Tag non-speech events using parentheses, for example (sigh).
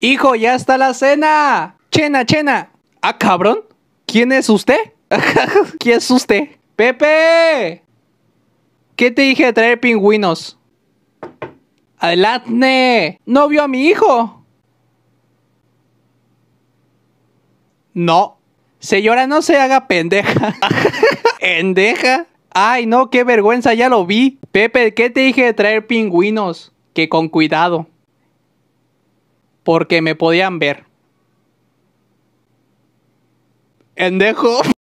Hijo, ya está la cena. Chena, chena. Ah, cabrón. ¿Quién es usted? (laughs) ¿Quién es usted? Pepe. ¿Qué te dije de traer pingüinos? Adelante. No vio a mi hijo. No. Señora, no se haga pendeja. (laughs) ¿Pendeja? Ay, no, qué vergüenza, ya lo vi. Pepe, ¿qué te dije de traer pingüinos? Que con cuidado porque me podían ver. Endejo.